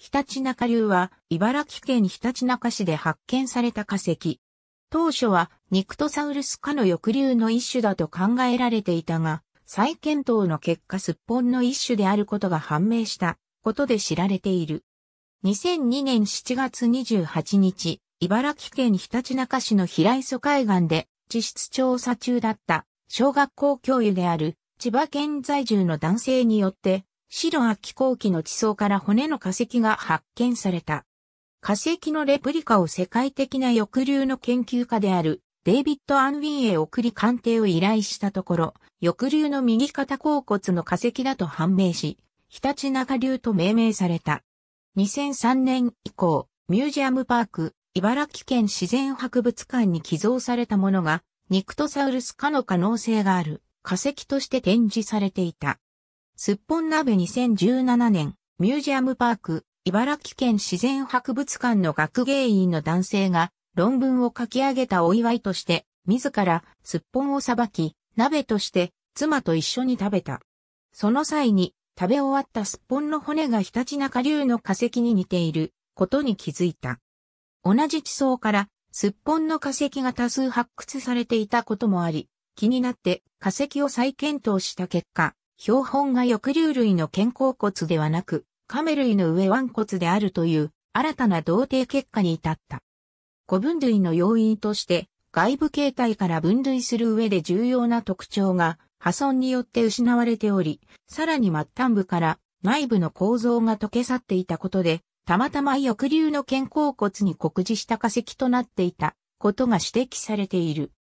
ひたちなか流は、茨城県ひたちなか市で発見された化石。当初は、ニクトサウルス科の翼竜の一種だと考えられていたが、再検討の結果すっぽんの一種であることが判明したことで知られている。2002年7月28日、茨城県ひたちなか市の平磯海岸で、地質調査中だった小学校教諭である千葉県在住の男性によって白亜紀後期の地層から骨の化石が発見された。化石のレプリカを世界的な抑留の研究家であるデイビッド・アンウィンへ送り鑑定を依頼したところ、抑留の右肩甲骨の化石だと判明し、ひたちな流と命名された。2003年以降、ミュージアムパーク、茨城県自然博物館に寄贈されたものが、ニクトサウルス科の可能性がある化石として展示されていた。すっぽん鍋2017年、ミュージアムパーク、茨城県自然博物館の学芸員の男性が論文を書き上げたお祝いとして、自らすっぽんをさばき、鍋として妻と一緒に食べた。その際に、食べ終わったすっぽんの骨がひたちなか流の化石に似ていることに気づいた。同じ地層からすっぽんの化石が多数発掘されていたこともあり、気になって化石を再検討した結果、標本が翼竜類の肩甲骨ではなく、亀類の上腕骨であるという新たな同定結果に至った。古分類の要因として、外部形態から分類する上で重要な特徴が破損によって失われており、さらに末端部から内部の構造が溶け去っていたことで、たまたま翼竜の肩甲骨に酷似した化石となっていたことが指摘されている。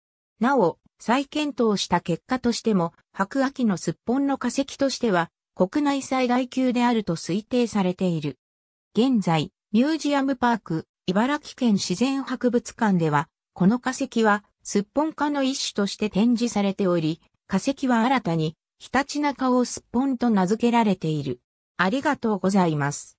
なお、再検討した結果としても、白亜紀のすっぽんの化石としては、国内最大級であると推定されている。現在、ミュージアムパーク、茨城県自然博物館では、この化石は、すっぽん科の一種として展示されており、化石は新たに、ひたちなかをすっぽんと名付けられている。ありがとうございます。